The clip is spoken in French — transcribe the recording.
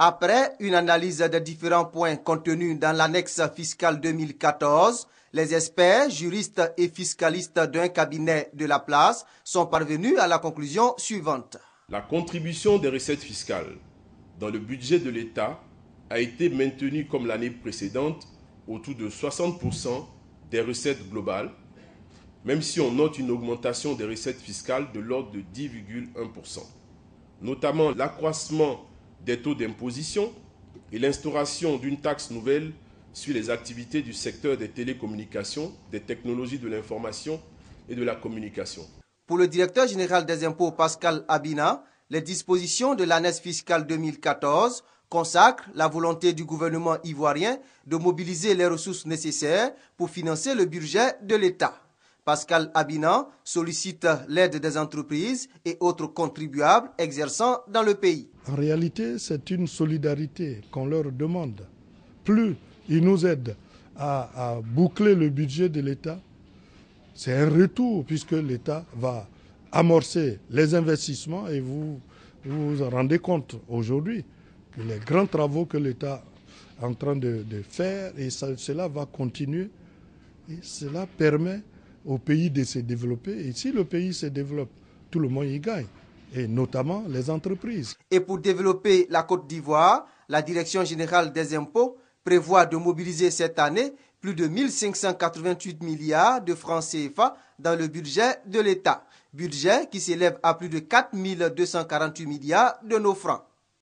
Après une analyse des différents points contenus dans l'annexe fiscale 2014, les experts, juristes et fiscalistes d'un cabinet de la place sont parvenus à la conclusion suivante. La contribution des recettes fiscales dans le budget de l'État a été maintenue comme l'année précédente autour de 60% des recettes globales, même si on note une augmentation des recettes fiscales de l'ordre de 10,1%. Notamment l'accroissement des taux d'imposition et l'instauration d'une taxe nouvelle sur les activités du secteur des télécommunications, des technologies de l'information et de la communication. Pour le directeur général des impôts Pascal Abina, les dispositions de l'ANES fiscale 2014 consacrent la volonté du gouvernement ivoirien de mobiliser les ressources nécessaires pour financer le budget de l'État. Pascal Abinan sollicite l'aide des entreprises et autres contribuables exerçant dans le pays. En réalité, c'est une solidarité qu'on leur demande. Plus ils nous aident à, boucler le budget de l'État, c'est un retour puisque l'État va amorcer les investissements et vous vous, rendez compte aujourd'hui les grands travaux que l'État est en train de, faire et cela va continuer et cela permet au pays de se développer. Et si le pays se développe, tout le monde y gagne, et notamment les entreprises. Et pour développer la Côte d'Ivoire, la Direction générale des impôts prévoit de mobiliser cette année plus de 1588 milliards de francs CFA dans le budget de l'État, budget qui s'élève à plus de 4248 milliards de nos francs.